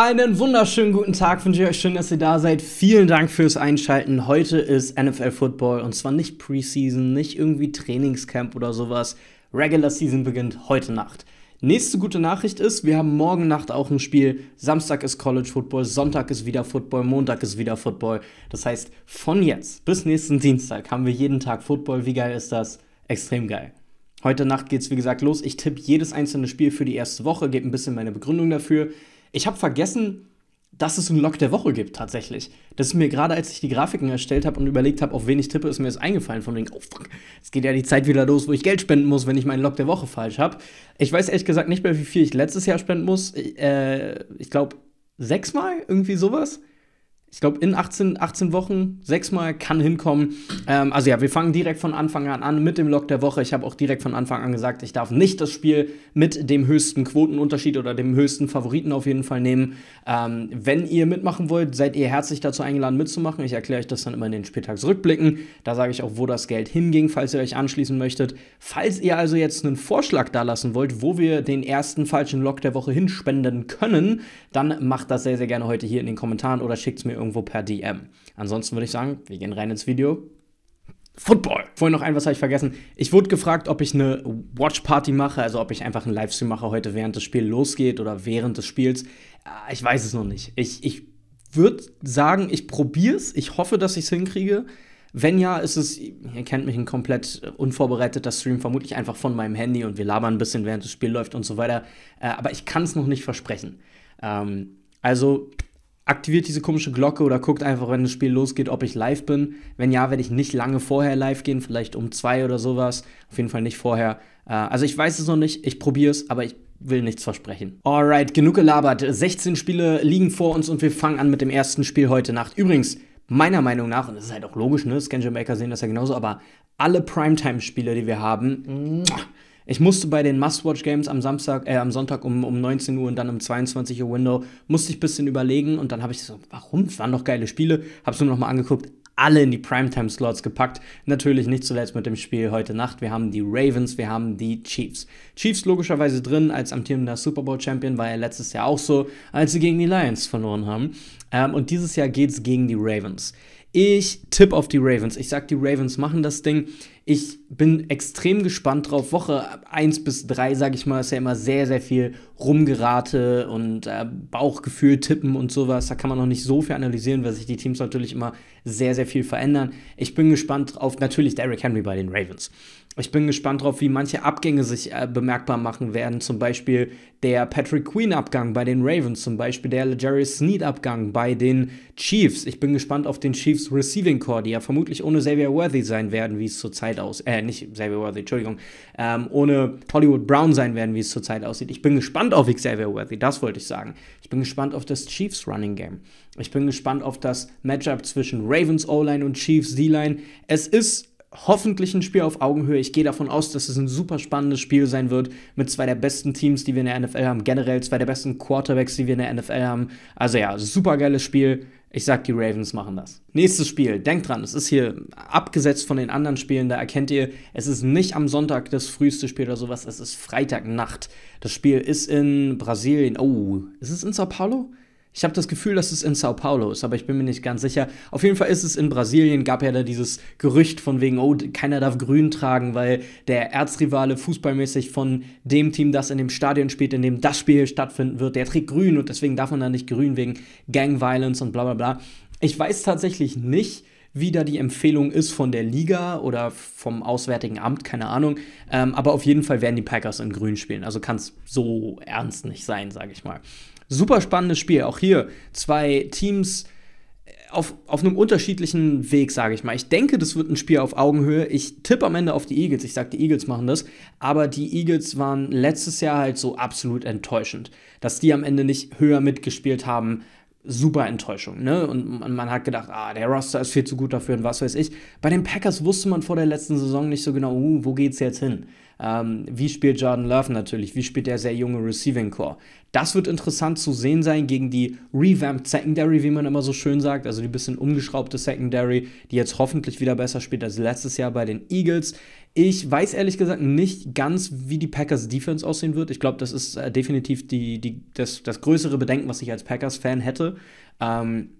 Einen wunderschönen guten Tag wünsche ich euch. Schön, dass ihr da seid. Vielen Dank fürs Einschalten. Heute ist NFL Football und zwar nicht Preseason, nicht irgendwie Trainingscamp oder sowas. Regular Season beginnt heute Nacht. Nächste gute Nachricht ist, wir haben morgen Nacht auch ein Spiel. Samstag ist College Football, Sonntag ist wieder Football, Montag ist wieder Football. Das heißt, von jetzt bis nächsten Dienstag haben wir jeden Tag Football. Wie geil ist das? Extrem geil. Heute Nacht geht es, wie gesagt los. Ich tippe jedes einzelne Spiel für die erste Woche, gebe ein bisschen meine Begründung dafür. Ich habe vergessen, dass es einen Lock der Woche gibt, tatsächlich. Das ist mir gerade, als ich die Grafiken erstellt habe und überlegt habe, auf wen ich tippe, ist mir das eingefallen von wegen, oh fuck, es geht ja die Zeit wieder los, wo ich Geld spenden muss, wenn ich meinen Lock der Woche falsch habe. Ich weiß ehrlich gesagt nicht mehr, wie viel ich letztes Jahr spenden muss. Äh, ich glaube, sechsmal, irgendwie sowas ich glaube, in 18, 18 Wochen, sechsmal kann hinkommen. Ähm, also ja, wir fangen direkt von Anfang an an mit dem Lock der Woche. Ich habe auch direkt von Anfang an gesagt, ich darf nicht das Spiel mit dem höchsten Quotenunterschied oder dem höchsten Favoriten auf jeden Fall nehmen. Ähm, wenn ihr mitmachen wollt, seid ihr herzlich dazu eingeladen mitzumachen. Ich erkläre euch das dann immer in den Spieltagsrückblicken. Da sage ich auch, wo das Geld hinging, falls ihr euch anschließen möchtet. Falls ihr also jetzt einen Vorschlag da lassen wollt, wo wir den ersten falschen Lock der Woche hinspenden können, dann macht das sehr, sehr gerne heute hier in den Kommentaren oder schickt es mir irgendwo per DM. Ansonsten würde ich sagen, wir gehen rein ins Video. Football. Vorhin noch ein, was habe ich vergessen. Ich wurde gefragt, ob ich eine Watch Party mache, also ob ich einfach einen Livestream mache heute, während das Spiel losgeht oder während des Spiels. Ah, ich weiß es noch nicht. Ich, ich würde sagen, ich probiere es. Ich hoffe, dass ich es hinkriege. Wenn ja, ist es, ihr kennt mich, ein komplett unvorbereiteter Stream, vermutlich einfach von meinem Handy und wir labern ein bisschen, während das Spiel läuft und so weiter. Äh, aber ich kann es noch nicht versprechen. Ähm, also aktiviert diese komische Glocke oder guckt einfach, wenn das Spiel losgeht, ob ich live bin. Wenn ja, werde ich nicht lange vorher live gehen, vielleicht um zwei oder sowas. Auf jeden Fall nicht vorher. Äh, also ich weiß es noch nicht, ich probiere es, aber ich will nichts versprechen. Alright, genug gelabert. 16 Spiele liegen vor uns und wir fangen an mit dem ersten Spiel heute Nacht. Übrigens, meiner Meinung nach, und das ist halt auch logisch, ne? Scansion sehen das ja genauso, aber alle Primetime-Spiele, die wir haben, muah, ich musste bei den Must-Watch-Games am Samstag, äh, am Sonntag um, um 19 Uhr und dann um 22 Uhr Window, musste ich ein bisschen überlegen und dann habe ich so, warum? Es waren doch geile Spiele. Hab's nur nochmal angeguckt, alle in die Primetime-Slots gepackt. Natürlich nicht zuletzt mit dem Spiel heute Nacht. Wir haben die Ravens, wir haben die Chiefs. Chiefs logischerweise drin als amtierender Super Bowl-Champion, war er letztes Jahr auch so, als sie gegen die Lions verloren haben. Ähm, und dieses Jahr geht's gegen die Ravens. Ich tippe auf die Ravens. Ich sage, die Ravens machen das Ding. Ich bin extrem gespannt drauf. Woche 1 bis 3, sage ich mal, ist ja immer sehr, sehr viel Rumgerate und äh, Bauchgefühl tippen und sowas. Da kann man noch nicht so viel analysieren, weil sich die Teams natürlich immer sehr, sehr viel verändern. Ich bin gespannt auf natürlich Derrick Henry bei den Ravens. Ich bin gespannt darauf, wie manche Abgänge sich äh, bemerkbar machen werden. Zum Beispiel der Patrick Queen-Abgang bei den Ravens, zum Beispiel der Jerry Sneed-Abgang bei den Chiefs. Ich bin gespannt auf den Chiefs Receiving Core, die ja vermutlich ohne Xavier Worthy sein werden, wie es zurzeit aussieht. Äh, nicht Xavier Worthy, Entschuldigung. Ähm, ohne Hollywood Brown sein werden, wie es zurzeit aussieht. Ich bin gespannt auf Xavier Worthy, das wollte ich sagen. Ich bin gespannt auf das Chiefs Running Game. Ich bin gespannt auf das Matchup zwischen Ravens O-Line und Chiefs D-Line. Es ist hoffentlich ein Spiel auf Augenhöhe. Ich gehe davon aus, dass es ein super spannendes Spiel sein wird mit zwei der besten Teams, die wir in der NFL haben, generell zwei der besten Quarterbacks, die wir in der NFL haben. Also ja, super geiles Spiel. Ich sag, die Ravens machen das. Nächstes Spiel, denkt dran, es ist hier abgesetzt von den anderen Spielen, da erkennt ihr, es ist nicht am Sonntag das früheste Spiel oder sowas, es ist Freitagnacht. Das Spiel ist in Brasilien. Oh, ist es in Sao Paulo? Ich habe das Gefühl, dass es in Sao Paulo ist, aber ich bin mir nicht ganz sicher. Auf jeden Fall ist es in Brasilien, gab ja da dieses Gerücht von wegen, oh, keiner darf grün tragen, weil der Erzrivale fußballmäßig von dem Team, das in dem Stadion spielt, in dem das Spiel stattfinden wird, der trägt grün und deswegen darf man da nicht grün wegen Gang Violence und bla bla bla. Ich weiß tatsächlich nicht, wie da die Empfehlung ist von der Liga oder vom Auswärtigen Amt, keine Ahnung. Ähm, aber auf jeden Fall werden die Packers in Grün spielen. Also kann es so ernst nicht sein, sage ich mal. Super spannendes Spiel. Auch hier zwei Teams äh, auf, auf einem unterschiedlichen Weg, sage ich mal. Ich denke, das wird ein Spiel auf Augenhöhe. Ich tippe am Ende auf die Eagles. Ich sage, die Eagles machen das. Aber die Eagles waren letztes Jahr halt so absolut enttäuschend. Dass die am Ende nicht höher mitgespielt haben, super Enttäuschung. Ne? Und man hat gedacht, ah, der Roster ist viel zu gut dafür und was weiß ich. Bei den Packers wusste man vor der letzten Saison nicht so genau, uh, wo geht's jetzt hin. Ähm, wie spielt Jordan Love natürlich? Wie spielt der sehr junge Receiving Core? Das wird interessant zu sehen sein gegen die revamped Secondary, wie man immer so schön sagt, also die bisschen umgeschraubte Secondary, die jetzt hoffentlich wieder besser spielt als letztes Jahr bei den Eagles. Ich weiß ehrlich gesagt nicht ganz, wie die Packers Defense aussehen wird. Ich glaube, das ist äh, definitiv die, die, das, das größere Bedenken, was ich als Packers-Fan hätte. Ähm,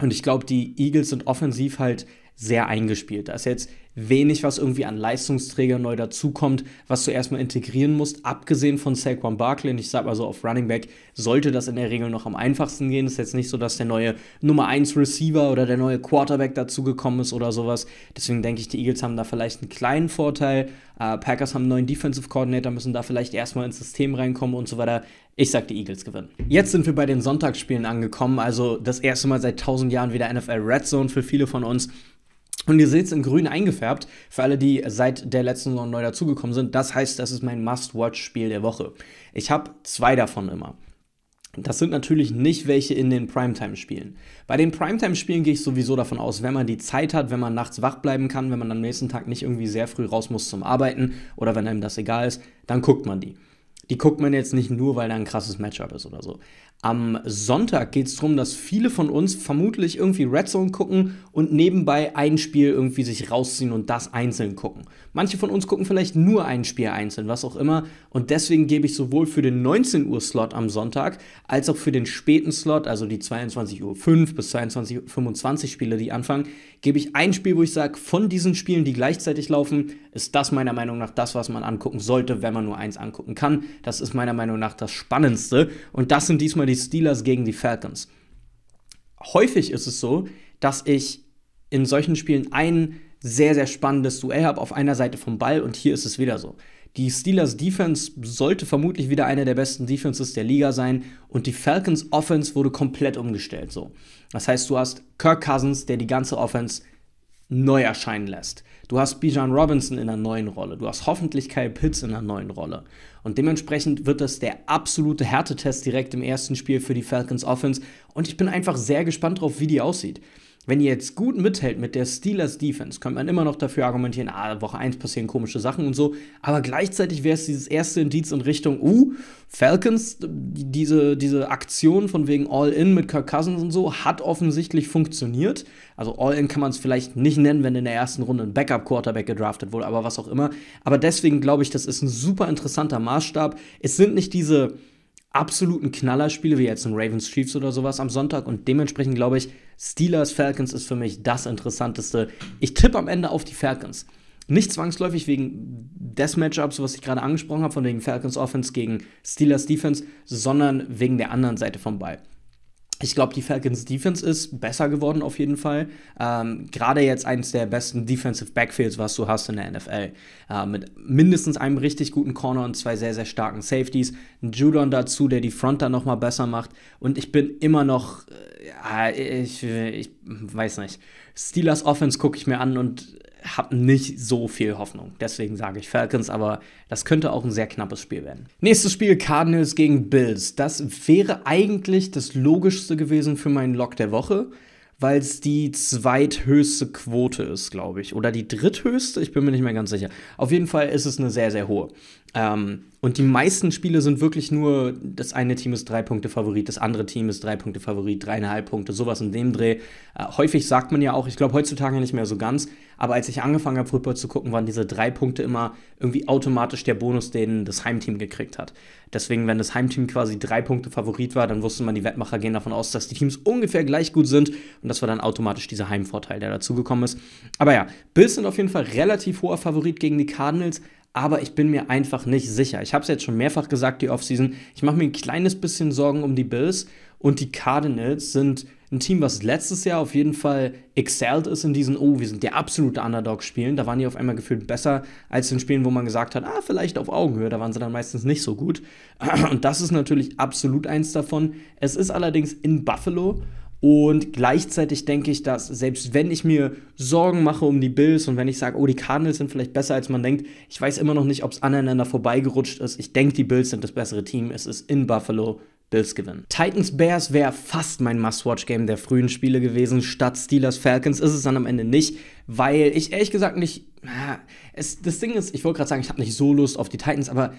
und ich glaube, die Eagles sind offensiv halt sehr eingespielt. Da ist jetzt wenig, was irgendwie an Leistungsträger neu dazukommt, was du erstmal integrieren musst. Abgesehen von Saquon Barkley, und ich sage so, auf Running Back, sollte das in der Regel noch am einfachsten gehen. Ist jetzt nicht so, dass der neue Nummer 1 Receiver oder der neue Quarterback dazugekommen ist oder sowas. Deswegen denke ich, die Eagles haben da vielleicht einen kleinen Vorteil. Äh, Packers haben einen neuen Defensive Coordinator, müssen da vielleicht erstmal ins System reinkommen und so weiter. Ich sag, die Eagles gewinnen. Jetzt sind wir bei den Sonntagsspielen angekommen, also das erste Mal seit 1000 Jahren wieder NFL Red Zone für viele von uns. Und ihr seht es in grün eingefärbt, für alle, die seit der letzten Saison neu dazugekommen sind. Das heißt, das ist mein Must-Watch-Spiel der Woche. Ich habe zwei davon immer. Das sind natürlich nicht welche in den Primetime-Spielen. Bei den Primetime-Spielen gehe ich sowieso davon aus, wenn man die Zeit hat, wenn man nachts wach bleiben kann, wenn man am nächsten Tag nicht irgendwie sehr früh raus muss zum Arbeiten oder wenn einem das egal ist, dann guckt man die. Die guckt man jetzt nicht nur, weil da ein krasses Matchup ist oder so. Am Sonntag geht es darum, dass viele von uns vermutlich irgendwie Red Zone gucken und nebenbei ein Spiel irgendwie sich rausziehen und das einzeln gucken. Manche von uns gucken vielleicht nur ein Spiel einzeln, was auch immer. Und deswegen gebe ich sowohl für den 19 Uhr Slot am Sonntag als auch für den späten Slot, also die 22.05 Uhr bis 22.25 Uhr Spiele, die anfangen, gebe ich ein Spiel, wo ich sage, von diesen Spielen, die gleichzeitig laufen, ist das meiner Meinung nach das, was man angucken sollte, wenn man nur eins angucken kann. Das ist meiner Meinung nach das Spannendste. Und das sind diesmal die Steelers gegen die Falcons. Häufig ist es so, dass ich in solchen Spielen ein sehr, sehr spannendes Duell habe auf einer Seite vom Ball und hier ist es wieder so. Die Steelers Defense sollte vermutlich wieder eine der besten Defenses der Liga sein und die Falcons Offense wurde komplett umgestellt so. Das heißt, du hast Kirk Cousins, der die ganze Offense neu erscheinen lässt. Du hast Bijan Robinson in einer neuen Rolle. Du hast hoffentlich Kyle Pitts in einer neuen Rolle. Und dementsprechend wird das der absolute Härtetest direkt im ersten Spiel für die Falcons Offense. Und ich bin einfach sehr gespannt drauf, wie die aussieht wenn ihr jetzt gut mithält mit der Steelers Defense, könnte man immer noch dafür argumentieren, ah, Woche 1 passieren komische Sachen und so, aber gleichzeitig wäre es dieses erste Indiz in Richtung, uh, Falcons, diese, diese Aktion von wegen All-In mit Kirk Cousins und so, hat offensichtlich funktioniert. Also All-In kann man es vielleicht nicht nennen, wenn in der ersten Runde ein Backup-Quarterback gedraftet wurde, aber was auch immer. Aber deswegen glaube ich, das ist ein super interessanter Maßstab. Es sind nicht diese absoluten Knallerspiele, wie jetzt ein Ravens Chiefs oder sowas am Sonntag. Und dementsprechend glaube ich, Steelers Falcons ist für mich das Interessanteste. Ich tippe am Ende auf die Falcons. Nicht zwangsläufig wegen des Matchups, was ich gerade angesprochen habe, von wegen Falcons Offense gegen Steelers Defense, sondern wegen der anderen Seite vom Ball. Ich glaube, die Falcons Defense ist besser geworden auf jeden Fall. Ähm, Gerade jetzt eines der besten Defensive Backfields, was du hast in der NFL. Äh, mit mindestens einem richtig guten Corner und zwei sehr, sehr starken Safeties. Ein Judon dazu, der die Front dann nochmal besser macht. Und ich bin immer noch, äh, ich, ich weiß nicht. Steelers Offense gucke ich mir an und habe nicht so viel Hoffnung. Deswegen sage ich Falcons, aber das könnte auch ein sehr knappes Spiel werden. Nächstes Spiel Cardinals gegen Bills. Das wäre eigentlich das logischste gewesen für meinen Lock der Woche, weil es die zweithöchste Quote ist, glaube ich. Oder die dritthöchste, ich bin mir nicht mehr ganz sicher. Auf jeden Fall ist es eine sehr, sehr hohe. Ähm, und die meisten Spiele sind wirklich nur, das eine Team ist drei Punkte Favorit, das andere Team ist drei Punkte Favorit, dreieinhalb Punkte, sowas in dem Dreh. Äh, häufig sagt man ja auch, ich glaube heutzutage nicht mehr so ganz, aber als ich angefangen habe, Football zu gucken, waren diese drei Punkte immer irgendwie automatisch der Bonus, den das Heimteam gekriegt hat. Deswegen, wenn das Heimteam quasi drei Punkte Favorit war, dann wusste man, die Wettmacher gehen davon aus, dass die Teams ungefähr gleich gut sind und das war dann automatisch dieser Heimvorteil, der dazugekommen ist. Aber ja, Bills sind auf jeden Fall relativ hoher Favorit gegen die Cardinals aber ich bin mir einfach nicht sicher. Ich habe es jetzt schon mehrfach gesagt, die Offseason. Ich mache mir ein kleines bisschen Sorgen um die Bills und die Cardinals sind ein Team, was letztes Jahr auf jeden Fall excelled ist in diesen, oh, wir sind der absolute Underdog-Spielen. Da waren die auf einmal gefühlt besser als in Spielen, wo man gesagt hat, ah, vielleicht auf Augenhöhe. Da waren sie dann meistens nicht so gut. Und das ist natürlich absolut eins davon. Es ist allerdings in Buffalo und gleichzeitig denke ich, dass selbst wenn ich mir Sorgen mache um die Bills und wenn ich sage, oh, die Cardinals sind vielleicht besser, als man denkt, ich weiß immer noch nicht, ob es aneinander vorbeigerutscht ist. Ich denke, die Bills sind das bessere Team. Es ist in Buffalo. Bills gewinnen. Titans Bears wäre fast mein Must-Watch-Game der frühen Spiele gewesen. Statt Steelers Falcons ist es dann am Ende nicht, weil ich ehrlich gesagt nicht. Es, das Ding ist, ich wollte gerade sagen, ich habe nicht so Lust auf die Titans, aber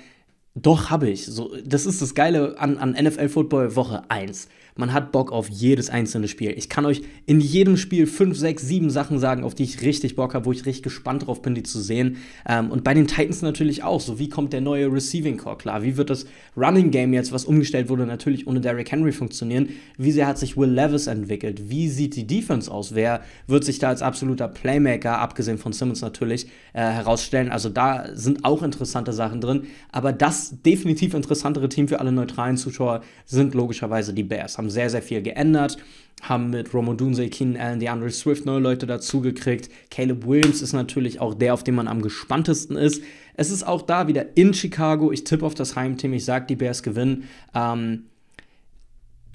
doch, habe ich. So, das ist das Geile an, an NFL Football Woche 1. Man hat Bock auf jedes einzelne Spiel. Ich kann euch in jedem Spiel 5, 6, 7 Sachen sagen, auf die ich richtig Bock habe, wo ich richtig gespannt drauf bin, die zu sehen. Ähm, und bei den Titans natürlich auch. So, wie kommt der neue Receiving Core klar? Wie wird das Running Game jetzt, was umgestellt wurde, natürlich ohne Derrick Henry funktionieren? Wie sehr hat sich Will Levis entwickelt? Wie sieht die Defense aus? Wer wird sich da als absoluter Playmaker, abgesehen von Simmons natürlich, äh, herausstellen? Also, da sind auch interessante Sachen drin. Aber das definitiv interessantere Team für alle neutralen Zuschauer sind logischerweise die Bears. Haben sehr, sehr viel geändert, haben mit Romo Dunsey, Keenan Allen, DeAndre Swift neue Leute dazugekriegt. Caleb Williams ist natürlich auch der, auf den man am gespanntesten ist. Es ist auch da wieder in Chicago. Ich tippe auf das Heimteam. Ich sage, die Bears gewinnen. Ähm,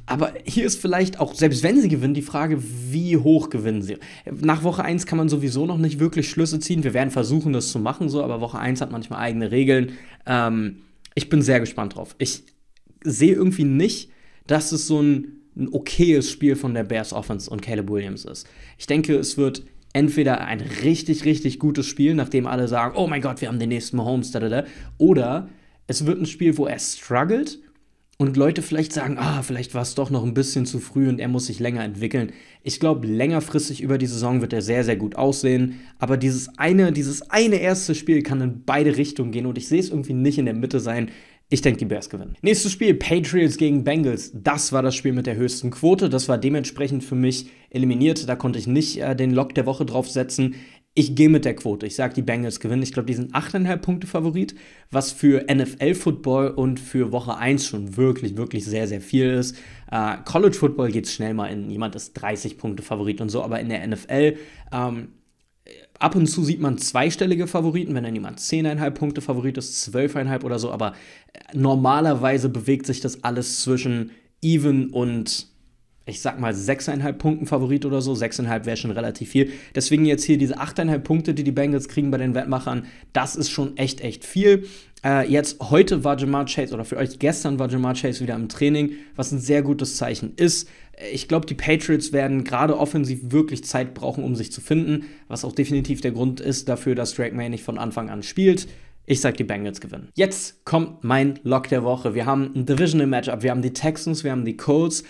aber hier ist vielleicht auch, selbst wenn sie gewinnen, die Frage, wie hoch gewinnen sie? Nach Woche 1 kann man sowieso noch nicht wirklich Schlüsse ziehen. Wir werden versuchen, das zu machen, so, aber Woche 1 hat manchmal eigene Regeln. Ähm, ich bin sehr gespannt drauf. Ich sehe irgendwie nicht, dass es so ein, ein okayes Spiel von der Bears Offense und Caleb Williams ist. Ich denke, es wird entweder ein richtig, richtig gutes Spiel, nachdem alle sagen, oh mein Gott, wir haben den nächsten Mahomes, da, da, da. oder es wird ein Spiel, wo er struggelt, und Leute vielleicht sagen, ah, vielleicht war es doch noch ein bisschen zu früh und er muss sich länger entwickeln. Ich glaube, längerfristig über die Saison wird er sehr, sehr gut aussehen. Aber dieses eine, dieses eine erste Spiel kann in beide Richtungen gehen und ich sehe es irgendwie nicht in der Mitte sein. Ich denke, die Bears gewinnen. Nächstes Spiel, Patriots gegen Bengals. Das war das Spiel mit der höchsten Quote. Das war dementsprechend für mich eliminiert. Da konnte ich nicht äh, den Lock der Woche draufsetzen ich gehe mit der Quote. Ich sage, die Bengals gewinnen. Ich glaube, die sind 8,5 Punkte Favorit, was für NFL-Football und für Woche 1 schon wirklich, wirklich sehr, sehr viel ist. Äh, College-Football geht es schnell mal in, jemand ist 30 Punkte Favorit und so, aber in der NFL ähm, ab und zu sieht man zweistellige Favoriten, wenn dann jemand 10,5 Punkte Favorit ist, 12,5 oder so, aber äh, normalerweise bewegt sich das alles zwischen even und ich sag mal, 6,5 Punkten Favorit oder so. 6,5 wäre schon relativ viel. Deswegen jetzt hier diese 8,5 Punkte, die die Bengals kriegen bei den Wettmachern, das ist schon echt, echt viel. Äh, jetzt, heute war Jamar Chase, oder für euch gestern war Jamar Chase wieder im Training, was ein sehr gutes Zeichen ist. Ich glaube, die Patriots werden gerade offensiv wirklich Zeit brauchen, um sich zu finden, was auch definitiv der Grund ist dafür, dass Drake May nicht von Anfang an spielt. Ich sag, die Bengals gewinnen. Jetzt kommt mein Lock der Woche. Wir haben ein Divisional Matchup. Wir haben die Texans, wir haben die Colts.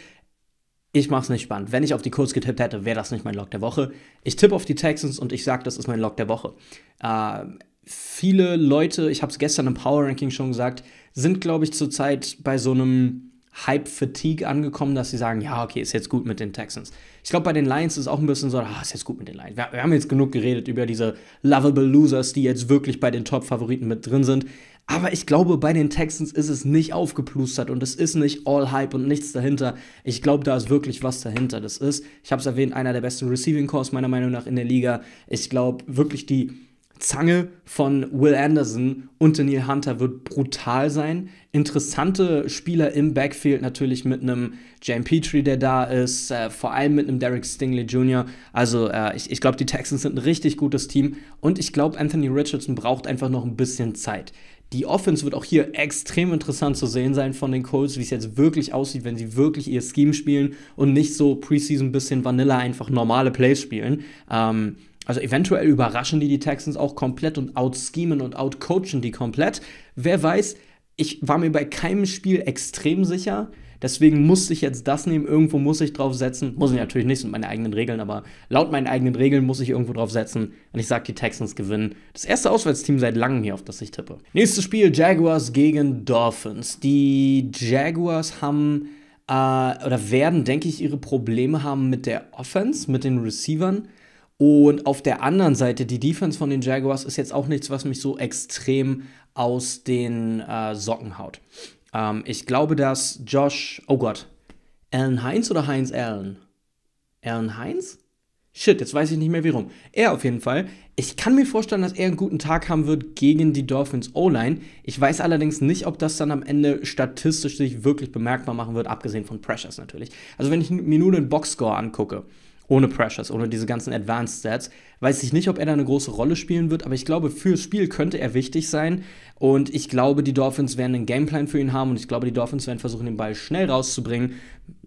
Ich mache es nicht spannend. Wenn ich auf die Colts getippt hätte, wäre das nicht mein Lock der Woche. Ich tippe auf die Texans und ich sage, das ist mein Lock der Woche. Äh, viele Leute, ich habe es gestern im Power Ranking schon gesagt, sind, glaube ich, zurzeit bei so einem Hype-Fatigue angekommen, dass sie sagen, ja, okay, ist jetzt gut mit den Texans. Ich glaube, bei den Lions ist es auch ein bisschen so, ah, ist jetzt gut mit den Lions. Wir, wir haben jetzt genug geredet über diese lovable Losers, die jetzt wirklich bei den Top-Favoriten mit drin sind. Aber ich glaube, bei den Texans ist es nicht aufgeplustert und es ist nicht all Hype und nichts dahinter. Ich glaube, da ist wirklich was dahinter. Das ist, ich habe es erwähnt, einer der besten Receiving Cores meiner Meinung nach in der Liga. Ich glaube wirklich, die Zange von Will Anderson und Daniel Hunter wird brutal sein. Interessante Spieler im Backfield natürlich mit einem James Petrie, der da ist, äh, vor allem mit einem Derek Stingley Jr. Also äh, ich, ich glaube, die Texans sind ein richtig gutes Team und ich glaube, Anthony Richardson braucht einfach noch ein bisschen Zeit. Die Offense wird auch hier extrem interessant zu sehen sein von den Colts, wie es jetzt wirklich aussieht, wenn sie wirklich ihr Scheme spielen und nicht so Preseason bisschen Vanilla einfach normale Plays spielen. Ähm, also eventuell überraschen die die Texans auch komplett und outschemen und outcoachen die komplett. Wer weiß, ich war mir bei keinem Spiel extrem sicher. Deswegen musste ich jetzt das nehmen, irgendwo muss ich drauf setzen. Muss ich natürlich nicht, sind meine eigenen Regeln, aber laut meinen eigenen Regeln muss ich irgendwo drauf setzen. Und ich sage, die Texans gewinnen. Das erste Auswärtsteam seit langem hier, auf das ich tippe. Nächstes Spiel, Jaguars gegen Dolphins. Die Jaguars haben äh, oder werden, denke ich, ihre Probleme haben mit der Offense, mit den Receivern. Und auf der anderen Seite, die Defense von den Jaguars ist jetzt auch nichts, was mich so extrem aus den äh, Socken haut. Ähm, ich glaube, dass Josh, oh Gott, Allen Heinz oder Heinz Allen? Allen Heinz? Shit, jetzt weiß ich nicht mehr wie rum. Er auf jeden Fall. Ich kann mir vorstellen, dass er einen guten Tag haben wird gegen die Dolphins O-Line. Ich weiß allerdings nicht, ob das dann am Ende statistisch sich wirklich bemerkbar machen wird, abgesehen von Pressures natürlich. Also wenn ich mir nur den Boxscore angucke, ohne Pressures, ohne diese ganzen Advanced Stats. Weiß ich nicht, ob er da eine große Rolle spielen wird, aber ich glaube, fürs Spiel könnte er wichtig sein. Und ich glaube, die Dolphins werden einen Gameplan für ihn haben und ich glaube, die Dolphins werden versuchen, den Ball schnell rauszubringen.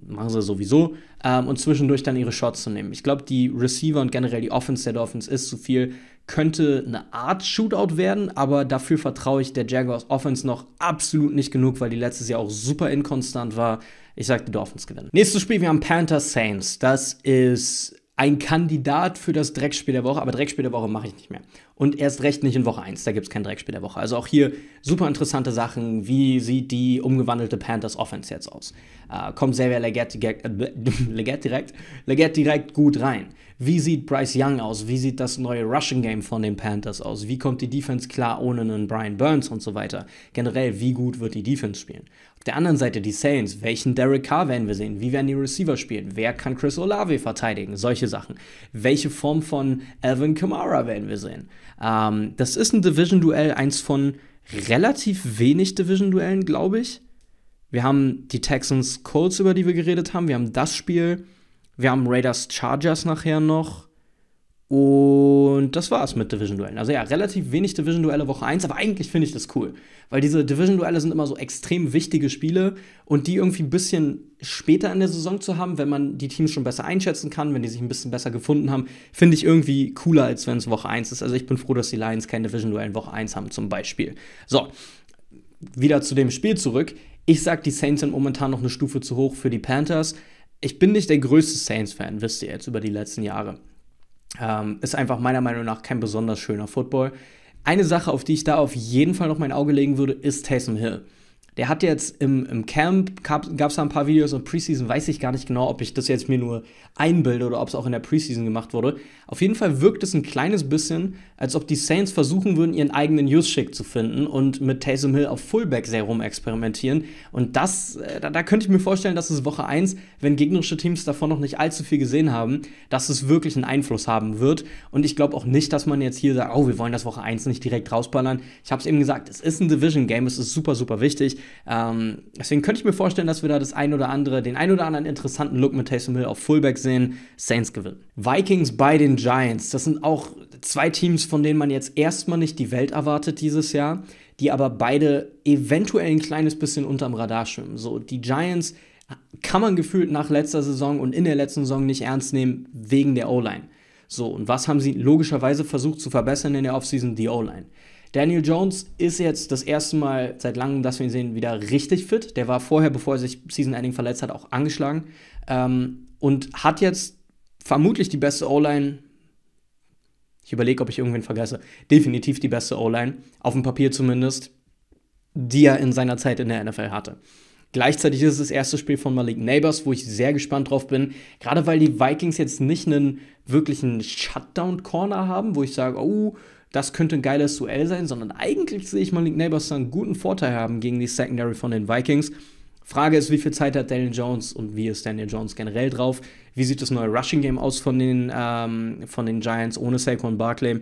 Machen sie sowieso. Ähm, und zwischendurch dann ihre Shots zu nehmen. Ich glaube, die Receiver und generell die Offense der Dolphins ist zu viel. Könnte eine Art Shootout werden, aber dafür vertraue ich der Jaguars Offense noch absolut nicht genug, weil die letztes Jahr auch super inkonstant war. Ich sag, die Dolphins gewinnen. Nächstes Spiel, wir haben Panther Saints. Das ist ein Kandidat für das Dreckspiel der Woche, aber Dreckspiel der Woche mache ich nicht mehr. Und erst recht nicht in Woche 1, da gibt es kein Dreckspiel der Woche. Also auch hier super interessante Sachen. Wie sieht die umgewandelte Panthers Offense jetzt aus? Äh, kommt Xavier Leggett, direkt, äh, Leggett direkt gut rein? Wie sieht Bryce Young aus? Wie sieht das neue Rushing Game von den Panthers aus? Wie kommt die Defense klar ohne einen Brian Burns und so weiter? Generell, wie gut wird die Defense spielen? Auf der anderen Seite die Saints. Welchen Derek Carr werden wir sehen? Wie werden die Receiver spielen? Wer kann Chris Olave verteidigen? Solche Sachen. Welche Form von Alvin Kamara werden wir sehen? Ähm, das ist ein Division-Duell, eins von relativ wenig Division-Duellen, glaube ich. Wir haben die Texans Colts, über die wir geredet haben. Wir haben das Spiel. Wir haben Raiders Chargers nachher noch. Und das war's mit Division-Duellen. Also ja, relativ wenig Division-Duelle Woche 1, aber eigentlich finde ich das cool. Weil diese Division-Duelle sind immer so extrem wichtige Spiele und die irgendwie ein bisschen später in der Saison zu haben, wenn man die Teams schon besser einschätzen kann, wenn die sich ein bisschen besser gefunden haben, finde ich irgendwie cooler, als wenn es Woche 1 ist. Also ich bin froh, dass die Lions keine Division-Duell Woche 1 haben, zum Beispiel. So, wieder zu dem Spiel zurück. Ich sag, die Saints sind momentan noch eine Stufe zu hoch für die Panthers ich bin nicht der größte Saints-Fan, wisst ihr jetzt über die letzten Jahre. Ähm, ist einfach meiner Meinung nach kein besonders schöner Football. Eine Sache, auf die ich da auf jeden Fall noch mein Auge legen würde, ist Taysom Hill. Der hat jetzt im, im Camp, gab es da ein paar Videos und Preseason, weiß ich gar nicht genau, ob ich das jetzt mir nur einbilde oder ob es auch in der Preseason gemacht wurde. Auf jeden Fall wirkt es ein kleines bisschen, als ob die Saints versuchen würden, ihren eigenen Use-Shake zu finden und mit Taysom Hill auf Fullback sehr rum experimentieren. Und das, äh, da, da könnte ich mir vorstellen, dass es Woche 1, wenn gegnerische Teams davon noch nicht allzu viel gesehen haben, dass es wirklich einen Einfluss haben wird. Und ich glaube auch nicht, dass man jetzt hier sagt, oh, wir wollen das Woche 1 nicht direkt rausballern. Ich habe es eben gesagt, es ist ein Division-Game, es ist super, super wichtig. Ähm, deswegen könnte ich mir vorstellen, dass wir da das ein oder andere, den ein oder anderen interessanten Look mit Taysom Hill auf Fullback sehen. Saints gewinnen. Vikings bei den Giants. Das sind auch zwei Teams, von denen man jetzt erstmal nicht die Welt erwartet dieses Jahr, die aber beide eventuell ein kleines bisschen unterm Radar schwimmen. So, die Giants kann man gefühlt nach letzter Saison und in der letzten Saison nicht ernst nehmen wegen der O-Line. So, und was haben sie logischerweise versucht zu verbessern in der Offseason? Die O-Line. Daniel Jones ist jetzt das erste Mal seit langem, dass wir ihn sehen, wieder richtig fit. Der war vorher, bevor er sich Season-Ending verletzt hat, auch angeschlagen. Ähm, und hat jetzt vermutlich die beste O-Line. Ich überlege, ob ich irgendwen vergesse. Definitiv die beste O-Line, auf dem Papier zumindest, die er in seiner Zeit in der NFL hatte. Gleichzeitig ist es das erste Spiel von Malik Neighbors, wo ich sehr gespannt drauf bin. Gerade weil die Vikings jetzt nicht einen wirklichen Shutdown-Corner haben, wo ich sage, oh, das könnte ein geiles Duell sein, sondern eigentlich sehe ich Malik Neighbors einen guten Vorteil haben gegen die Secondary von den Vikings. Frage ist, wie viel Zeit hat Daniel Jones und wie ist Daniel Jones generell drauf? Wie sieht das neue Rushing Game aus von den, ähm, von den Giants ohne Saquon Barkley?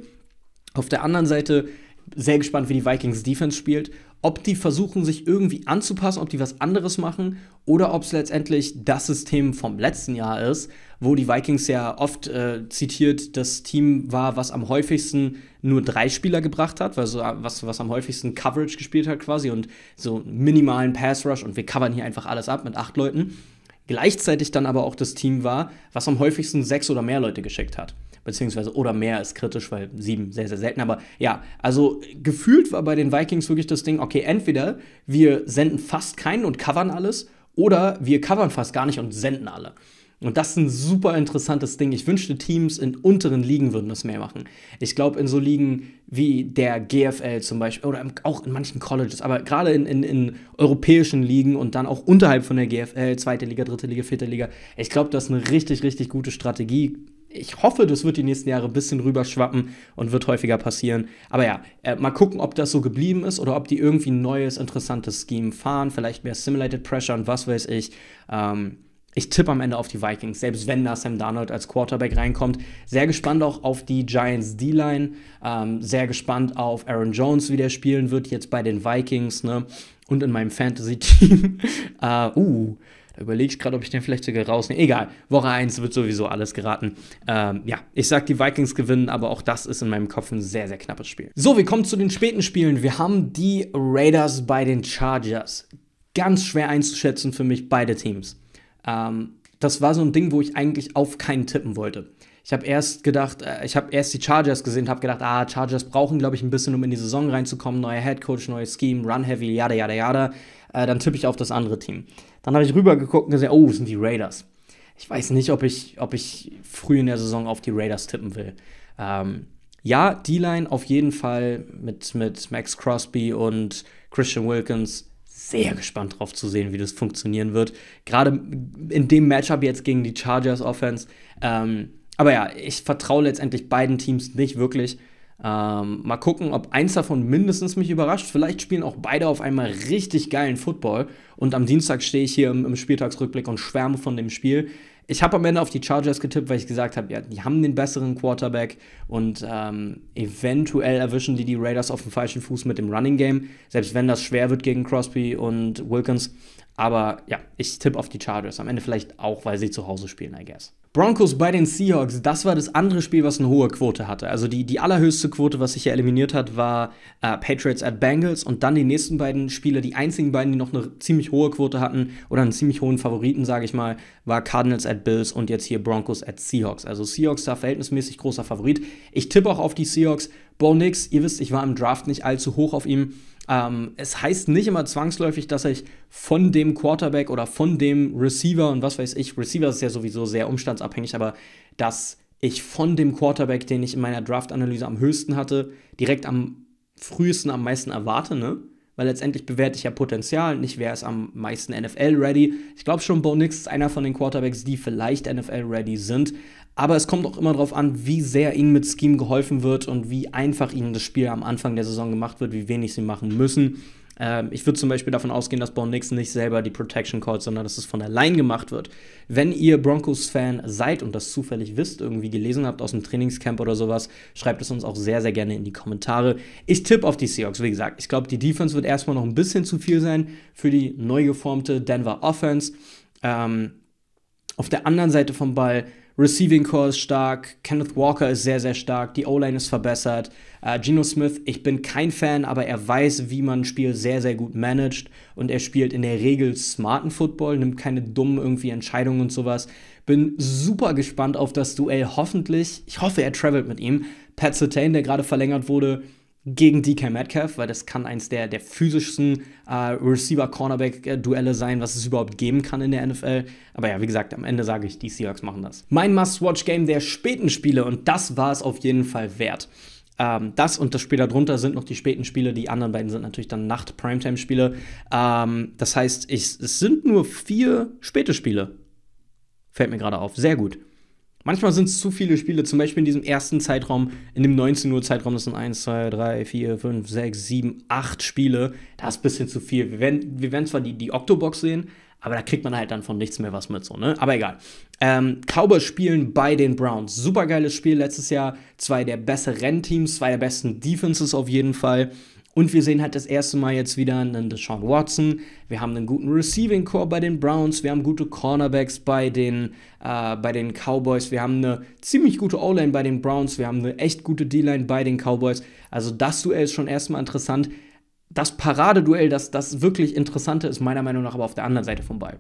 Auf der anderen Seite sehr gespannt, wie die Vikings Defense spielt. Ob die versuchen, sich irgendwie anzupassen, ob die was anderes machen oder ob es letztendlich das System vom letzten Jahr ist, wo die Vikings ja oft äh, zitiert das Team war, was am häufigsten nur drei Spieler gebracht hat, also was, was am häufigsten Coverage gespielt hat quasi und so minimalen Pass Rush und wir covern hier einfach alles ab mit acht Leuten. Gleichzeitig dann aber auch das Team war, was am häufigsten sechs oder mehr Leute geschickt hat beziehungsweise oder mehr ist kritisch, weil sieben sehr, sehr selten. Aber ja, also gefühlt war bei den Vikings wirklich das Ding, okay, entweder wir senden fast keinen und covern alles, oder wir covern fast gar nicht und senden alle. Und das ist ein super interessantes Ding. Ich wünschte, Teams in unteren Ligen würden das mehr machen. Ich glaube, in so Ligen wie der GFL zum Beispiel oder auch in manchen Colleges, aber gerade in, in, in, europäischen Ligen und dann auch unterhalb von der GFL, zweite Liga, dritte Liga, vierte Liga, ich glaube, das ist eine richtig, richtig gute Strategie, ich hoffe, das wird die nächsten Jahre ein bisschen rüberschwappen und wird häufiger passieren. Aber ja, äh, mal gucken, ob das so geblieben ist oder ob die irgendwie ein neues, interessantes Scheme fahren. Vielleicht mehr Simulated Pressure und was weiß ich. Ähm, ich tippe am Ende auf die Vikings, selbst wenn da Sam Darnold als Quarterback reinkommt. Sehr gespannt auch auf die Giants D-Line. Ähm, sehr gespannt auf Aaron Jones, wie der spielen wird jetzt bei den Vikings. Ne? Und in meinem Fantasy-Team. äh, uh, da überlege ich gerade, ob ich den vielleicht sogar rausnehme. Egal, Woche 1 wird sowieso alles geraten. Ähm, ja, ich sag, die Vikings gewinnen, aber auch das ist in meinem Kopf ein sehr, sehr knappes Spiel. So, wir kommen zu den späten Spielen. Wir haben die Raiders bei den Chargers. Ganz schwer einzuschätzen für mich, beide Teams. Ähm, das war so ein Ding, wo ich eigentlich auf keinen tippen wollte. Ich habe erst gedacht, äh, ich habe erst die Chargers gesehen, habe gedacht, ah, Chargers brauchen, glaube ich, ein bisschen, um in die Saison reinzukommen. Neuer Headcoach, neues Scheme, Run Heavy, yada, yada, yada äh, dann tippe ich auf das andere Team. Dann habe ich rübergeguckt und gesehen, oh, sind die Raiders. Ich weiß nicht, ob ich, ob ich früh in der Saison auf die Raiders tippen will. Ähm, ja, D-Line auf jeden Fall mit, mit Max Crosby und Christian Wilkins sehr gespannt drauf zu sehen, wie das funktionieren wird. Gerade in dem Matchup jetzt gegen die Chargers Offense. Ähm, aber ja, ich vertraue letztendlich beiden Teams nicht wirklich. Ähm, mal gucken, ob eins davon mindestens mich überrascht. Vielleicht spielen auch beide auf einmal richtig geilen Football. Und am Dienstag stehe ich hier im, im Spieltagsrückblick und schwärme von dem Spiel. Ich habe am Ende auf die Chargers getippt, weil ich gesagt habe, ja, die haben den besseren Quarterback und ähm, eventuell erwischen die die Raiders auf dem falschen Fuß mit dem Running Game, selbst wenn das schwer wird gegen Crosby und Wilkins. Aber ja, ich tippe auf die Chargers. Am Ende vielleicht auch, weil sie zu Hause spielen, I guess. Broncos bei den Seahawks, das war das andere Spiel, was eine hohe Quote hatte. Also die, die allerhöchste Quote, was sich ja eliminiert hat, war äh, Patriots at Bengals und dann die nächsten beiden Spiele, die einzigen beiden, die noch eine ziemlich hohe Quote hatten oder einen ziemlich hohen Favoriten, sage ich mal, war Cardinals at Bills und jetzt hier Broncos at Seahawks. Also Seahawks da verhältnismäßig großer Favorit. Ich tippe auch auf die Seahawks. Bo Nix, ihr wisst, ich war im Draft nicht allzu hoch auf ihm. Ähm, es heißt nicht immer zwangsläufig, dass ich von dem Quarterback oder von dem Receiver und was weiß ich, Receiver ist ja sowieso sehr umstandsabhängig, aber dass ich von dem Quarterback, den ich in meiner Draft-Analyse am höchsten hatte, direkt am frühesten am meisten erwarte, ne? Weil letztendlich bewerte ich ja Potenzial, nicht wer ist am meisten NFL-ready. Ich glaube schon, Bo Nix ist einer von den Quarterbacks, die vielleicht NFL-ready sind, aber es kommt auch immer darauf an, wie sehr ihnen mit Scheme geholfen wird und wie einfach ihnen das Spiel am Anfang der Saison gemacht wird, wie wenig sie machen müssen. Ähm, ich würde zum Beispiel davon ausgehen, dass Bo Nix nicht selber die Protection calls, sondern dass es von der Line gemacht wird. Wenn ihr Broncos-Fan seid und das zufällig wisst, irgendwie gelesen habt aus dem Trainingscamp oder sowas, schreibt es uns auch sehr, sehr gerne in die Kommentare. Ich tippe auf die Seahawks, wie gesagt. Ich glaube, die Defense wird erstmal noch ein bisschen zu viel sein für die neu geformte Denver Offense. Ähm, auf der anderen Seite vom Ball Receiving Core ist stark, Kenneth Walker ist sehr, sehr stark, die O-Line ist verbessert. Äh, Geno Smith, ich bin kein Fan, aber er weiß, wie man ein Spiel sehr, sehr gut managt und er spielt in der Regel smarten Football, nimmt keine dummen irgendwie Entscheidungen und sowas. Bin super gespannt auf das Duell, hoffentlich. Ich hoffe, er travelt mit ihm. Pat Sertain, der gerade verlängert wurde, gegen DK Metcalf, weil das kann eins der, der physischsten äh, Receiver-Cornerback-Duelle sein, was es überhaupt geben kann in der NFL. Aber ja, wie gesagt, am Ende sage ich, die Seahawks machen das. Mein Must-Watch-Game der späten Spiele und das war es auf jeden Fall wert. Ähm, das und das Spiel darunter sind noch die späten Spiele. Die anderen beiden sind natürlich dann Nacht-Primetime-Spiele. Ähm, das heißt, ich, es sind nur vier späte Spiele. Fällt mir gerade auf. Sehr gut. Manchmal sind es zu viele Spiele, zum Beispiel in diesem ersten Zeitraum, in dem 19 Uhr Zeitraum, das sind 1, 2, 3, 4, 5, 6, 7, 8 Spiele. Das ist ein bisschen zu viel. Wir werden, wir werden zwar die, die Octobox sehen, aber da kriegt man halt dann von nichts mehr was mit so, ne? Aber egal. Ähm, Cowboys spielen bei den Browns. Super geiles Spiel letztes Jahr. Zwei der besten Rennteams, zwei der besten Defenses auf jeden Fall. Und wir sehen halt das erste Mal jetzt wieder einen Deshaun Watson. Wir haben einen guten Receiving Core bei den Browns. Wir haben gute Cornerbacks bei den, äh, bei den Cowboys. Wir haben eine ziemlich gute O-Line bei den Browns. Wir haben eine echt gute D-Line bei den Cowboys. Also das Duell ist schon erstmal interessant. Das Paradeduell, das, das wirklich Interessante ist meiner Meinung nach aber auf der anderen Seite vom Ball.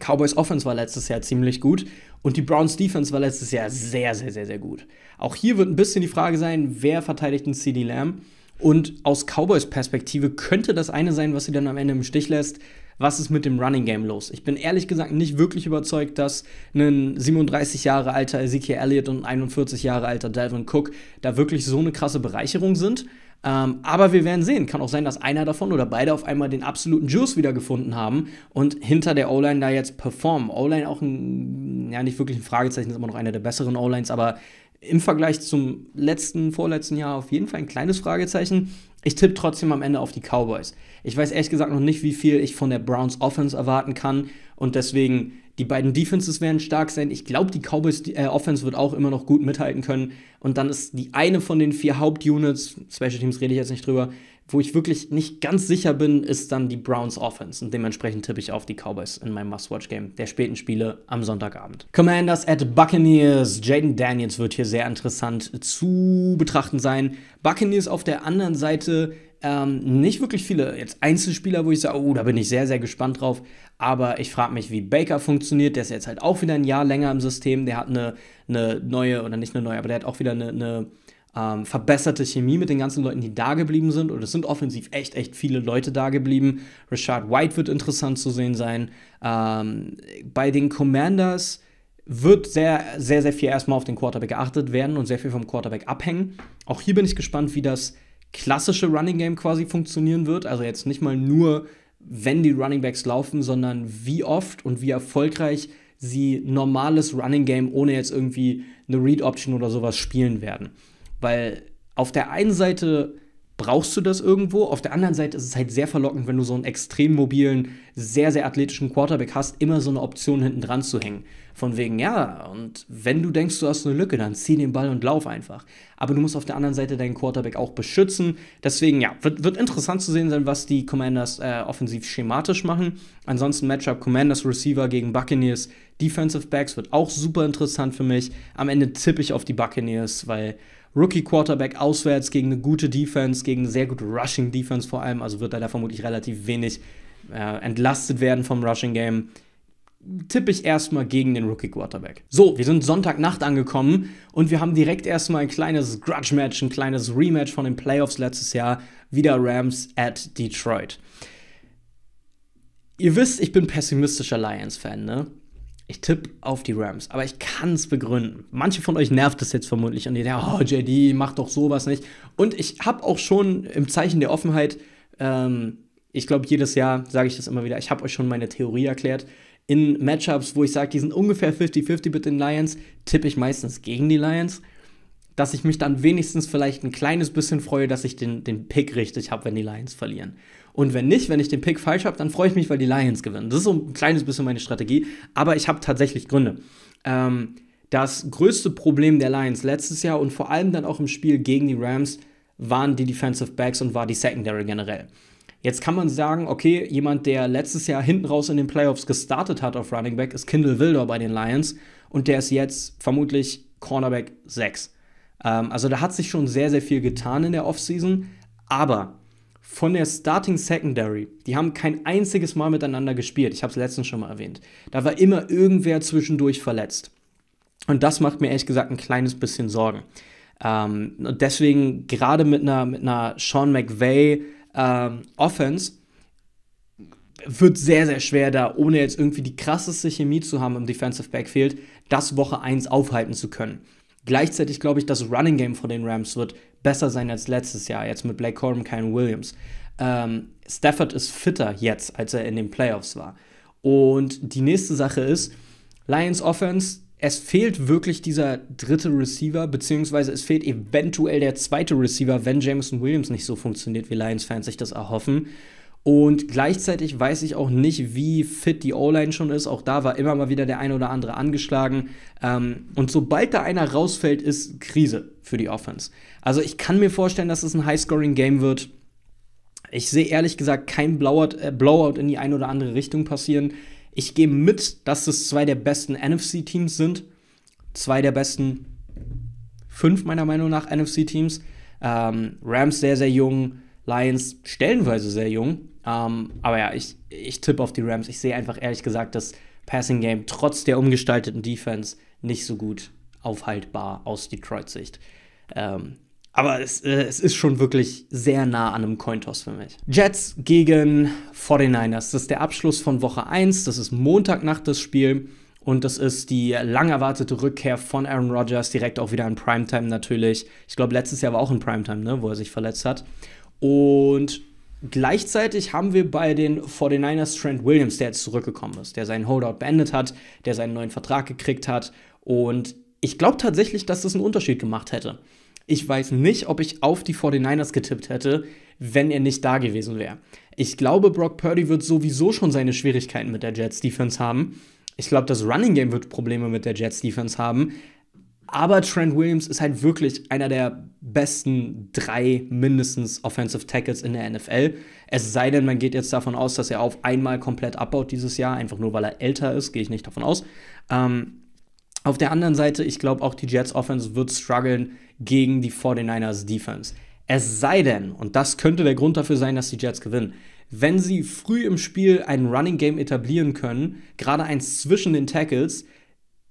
Cowboys Offense war letztes Jahr ziemlich gut und die Browns Defense war letztes Jahr sehr, sehr, sehr, sehr gut. Auch hier wird ein bisschen die Frage sein, wer verteidigt den CD Lamb? Und aus Cowboys Perspektive könnte das eine sein, was sie dann am Ende im Stich lässt. Was ist mit dem Running Game los? Ich bin ehrlich gesagt nicht wirklich überzeugt, dass ein 37 Jahre alter Ezekiel Elliott und ein 41 Jahre alter Dalvin Cook da wirklich so eine krasse Bereicherung sind. Ähm, aber wir werden sehen. Kann auch sein, dass einer davon oder beide auf einmal den absoluten Juice wiedergefunden haben und hinter der O-Line da jetzt performen. O-Line auch ein, ja, nicht wirklich ein Fragezeichen, ist immer noch einer der besseren O-Lines, aber im Vergleich zum letzten, vorletzten Jahr auf jeden Fall ein kleines Fragezeichen. Ich tippe trotzdem am Ende auf die Cowboys. Ich weiß ehrlich gesagt noch nicht, wie viel ich von der Browns Offense erwarten kann und deswegen die beiden Defenses werden stark sein. Ich glaube, die Cowboys äh, Offense wird auch immer noch gut mithalten können und dann ist die eine von den vier Hauptunits, Special Teams rede ich jetzt nicht drüber, wo ich wirklich nicht ganz sicher bin, ist dann die Browns Offense. Und dementsprechend tippe ich auf die Cowboys in meinem Must-Watch-Game der späten Spiele am Sonntagabend. Commanders at Buccaneers. Jaden Daniels wird hier sehr interessant zu betrachten sein. Buccaneers auf der anderen Seite ähm, nicht wirklich viele jetzt Einzelspieler, wo ich sage, oh, da bin ich sehr, sehr gespannt drauf. Aber ich frage mich, wie Baker funktioniert. Der ist jetzt halt auch wieder ein Jahr länger im System. Der hat eine, eine neue, oder nicht eine neue, aber der hat auch wieder eine, eine ähm, verbesserte Chemie mit den ganzen Leuten, die da geblieben sind. Und es sind offensiv echt, echt viele Leute da geblieben. Richard White wird interessant zu sehen sein. Ähm, bei den Commanders wird sehr, sehr, sehr viel erstmal auf den Quarterback geachtet werden und sehr viel vom Quarterback abhängen. Auch hier bin ich gespannt, wie das klassische Running Game quasi funktionieren wird. Also jetzt nicht mal nur, wenn die Running Backs laufen, sondern wie oft und wie erfolgreich sie normales Running Game ohne jetzt irgendwie eine Read Option oder sowas spielen werden. Weil auf der einen Seite brauchst du das irgendwo, auf der anderen Seite ist es halt sehr verlockend, wenn du so einen extrem mobilen, sehr, sehr athletischen Quarterback hast, immer so eine Option hinten dran zu hängen. Von wegen, ja, und wenn du denkst, du hast eine Lücke, dann zieh den Ball und lauf einfach. Aber du musst auf der anderen Seite deinen Quarterback auch beschützen. Deswegen, ja, wird, wird interessant zu sehen sein, was die Commanders äh, offensiv schematisch machen. Ansonsten Matchup Commanders Receiver gegen Buccaneers Defensive Backs wird auch super interessant für mich. Am Ende tippe ich auf die Buccaneers, weil Rookie-Quarterback auswärts gegen eine gute Defense, gegen eine sehr gute Rushing-Defense vor allem, also wird er da vermutlich relativ wenig äh, entlastet werden vom Rushing-Game tippe ich erstmal gegen den Rookie Quarterback. So, wir sind Sonntagnacht angekommen und wir haben direkt erstmal ein kleines Grudge Match, ein kleines Rematch von den Playoffs letztes Jahr, wieder Rams at Detroit. Ihr wisst, ich bin pessimistischer Lions Fan, ne? Ich tippe auf die Rams, aber ich kann es begründen. Manche von euch nervt es jetzt vermutlich und ihr denkt, oh, JD, mach doch sowas nicht. Und ich habe auch schon im Zeichen der Offenheit, ähm, ich glaube, jedes Jahr sage ich das immer wieder, ich habe euch schon meine Theorie erklärt. In Matchups, wo ich sage, die sind ungefähr 50-50 mit den Lions, tippe ich meistens gegen die Lions dass ich mich dann wenigstens vielleicht ein kleines bisschen freue, dass ich den, den Pick richtig habe, wenn die Lions verlieren. Und wenn nicht, wenn ich den Pick falsch habe, dann freue ich mich, weil die Lions gewinnen. Das ist so ein kleines bisschen meine Strategie, aber ich habe tatsächlich Gründe. Ähm, das größte Problem der Lions letztes Jahr und vor allem dann auch im Spiel gegen die Rams waren die Defensive Backs und war die Secondary generell. Jetzt kann man sagen, okay, jemand, der letztes Jahr hinten raus in den Playoffs gestartet hat auf Running Back, ist Kindle Wilder bei den Lions und der ist jetzt vermutlich Cornerback 6. Ähm, also da hat sich schon sehr, sehr viel getan in der Offseason. Aber von der Starting Secondary, die haben kein einziges Mal miteinander gespielt. Ich habe es letztens schon mal erwähnt. Da war immer irgendwer zwischendurch verletzt. Und das macht mir ehrlich gesagt ein kleines bisschen Sorgen. Ähm, und deswegen gerade mit einer, mit einer Sean McVay ähm, Offense wird sehr, sehr schwer da, ohne jetzt irgendwie die krasseste Chemie zu haben im Defensive Backfield, das Woche 1 aufhalten zu können. Gleichzeitig glaube ich, das Running Game von den Rams wird besser sein als letztes Jahr, jetzt mit Blake Corum, Kyle Williams. Ähm, Stafford ist fitter jetzt, als er in den Playoffs war. Und die nächste Sache ist, Lions Offense, es fehlt wirklich dieser dritte Receiver, beziehungsweise es fehlt eventuell der zweite Receiver, wenn Jameson Williams nicht so funktioniert, wie Lions-Fans sich das erhoffen. Und gleichzeitig weiß ich auch nicht, wie fit die O-Line schon ist. Auch da war immer mal wieder der eine oder andere angeschlagen. Ähm, und sobald da einer rausfällt, ist Krise für die Offense. Also ich kann mir vorstellen, dass es ein High-Scoring-Game wird. Ich sehe ehrlich gesagt kein Blowout, äh, Blowout in die eine oder andere Richtung passieren. Ich gehe mit, dass es zwei der besten NFC-Teams sind. Zwei der besten fünf meiner Meinung nach NFC-Teams. Ähm, Rams sehr, sehr jung. Lions stellenweise sehr jung. Ähm, aber ja, ich, ich tippe auf die Rams. Ich sehe einfach ehrlich gesagt das Passing Game trotz der umgestalteten Defense nicht so gut aufhaltbar aus Detroits Sicht. Ähm, aber es, äh, es, ist schon wirklich sehr nah an einem Cointoss für mich. Jets gegen 49ers. Das ist der Abschluss von Woche 1. Das ist Montagnacht das Spiel. Und das ist die lang erwartete Rückkehr von Aaron Rodgers, direkt auch wieder in Primetime natürlich. Ich glaube, letztes Jahr war auch in Primetime, ne, wo er sich verletzt hat. Und Gleichzeitig haben wir bei den 49ers Trent Williams, der jetzt zurückgekommen ist, der seinen Holdout beendet hat, der seinen neuen Vertrag gekriegt hat. Und ich glaube tatsächlich, dass das einen Unterschied gemacht hätte. Ich weiß nicht, ob ich auf die 49ers getippt hätte, wenn er nicht da gewesen wäre. Ich glaube, Brock Purdy wird sowieso schon seine Schwierigkeiten mit der Jets Defense haben. Ich glaube, das Running Game wird Probleme mit der Jets Defense haben. Aber Trent Williams ist halt wirklich einer der besten drei mindestens Offensive Tackles in der NFL. Es sei denn, man geht jetzt davon aus, dass er auf einmal komplett abbaut dieses Jahr, einfach nur weil er älter ist, gehe ich nicht davon aus. Ähm, auf der anderen Seite, ich glaube auch die Jets Offense wird strugglen gegen die 49ers Defense. Es sei denn, und das könnte der Grund dafür sein, dass die Jets gewinnen, wenn sie früh im Spiel ein Running Game etablieren können, gerade eins zwischen den Tackles,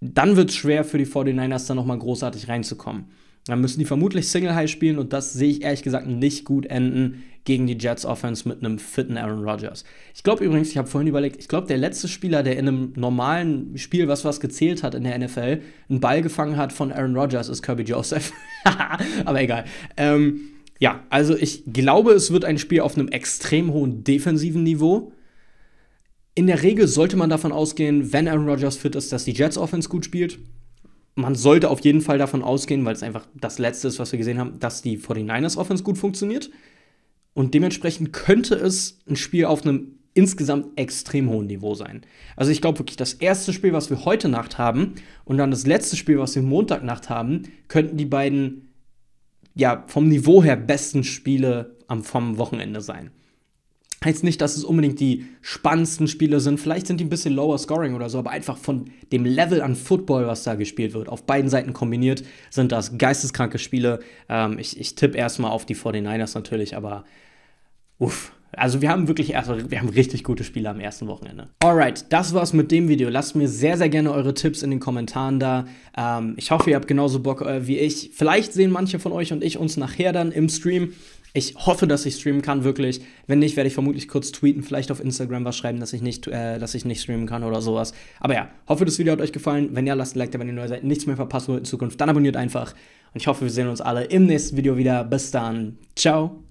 dann wird es schwer für die 49ers da nochmal großartig reinzukommen. Dann müssen die vermutlich Single High spielen und das sehe ich ehrlich gesagt nicht gut enden gegen die Jets Offense mit einem fitten Aaron Rodgers. Ich glaube übrigens, ich habe vorhin überlegt, ich glaube, der letzte Spieler, der in einem normalen Spiel was was gezählt hat in der NFL, einen Ball gefangen hat von Aaron Rodgers, ist Kirby Joseph. Aber egal. Ähm, ja, also ich glaube, es wird ein Spiel auf einem extrem hohen defensiven Niveau. In der Regel sollte man davon ausgehen, wenn Aaron Rodgers fit ist, dass die Jets Offense gut spielt. Man sollte auf jeden Fall davon ausgehen, weil es einfach das Letzte ist, was wir gesehen haben, dass die 49ers Offense gut funktioniert. Und dementsprechend könnte es ein Spiel auf einem insgesamt extrem hohen Niveau sein. Also ich glaube wirklich, das erste Spiel, was wir heute Nacht haben und dann das letzte Spiel, was wir Montagnacht haben, könnten die beiden ja vom Niveau her besten Spiele am, vom Wochenende sein. Heißt nicht, dass es unbedingt die spannendsten Spiele sind. Vielleicht sind die ein bisschen lower scoring oder so, aber einfach von dem Level an Football, was da gespielt wird, auf beiden Seiten kombiniert, sind das geisteskranke Spiele. Ähm, ich ich tippe erstmal auf die 49ers natürlich, aber uff. Also wir haben wirklich erstmal, wir haben richtig gute Spiele am ersten Wochenende. Alright, das war's mit dem Video. Lasst mir sehr, sehr gerne eure Tipps in den Kommentaren da. Ähm, ich hoffe, ihr habt genauso Bock äh, wie ich. Vielleicht sehen manche von euch und ich uns nachher dann im Stream. Ich hoffe, dass ich streamen kann, wirklich. Wenn nicht, werde ich vermutlich kurz tweeten, vielleicht auf Instagram was schreiben, dass ich nicht, äh, dass ich nicht streamen kann oder sowas. Aber ja, hoffe, das Video hat euch gefallen. Wenn ja, lasst ein Like da, wenn ihr neu seid, nichts mehr verpassen wollt in Zukunft, dann abonniert einfach. Und ich hoffe, wir sehen uns alle im nächsten Video wieder. Bis dann. Ciao.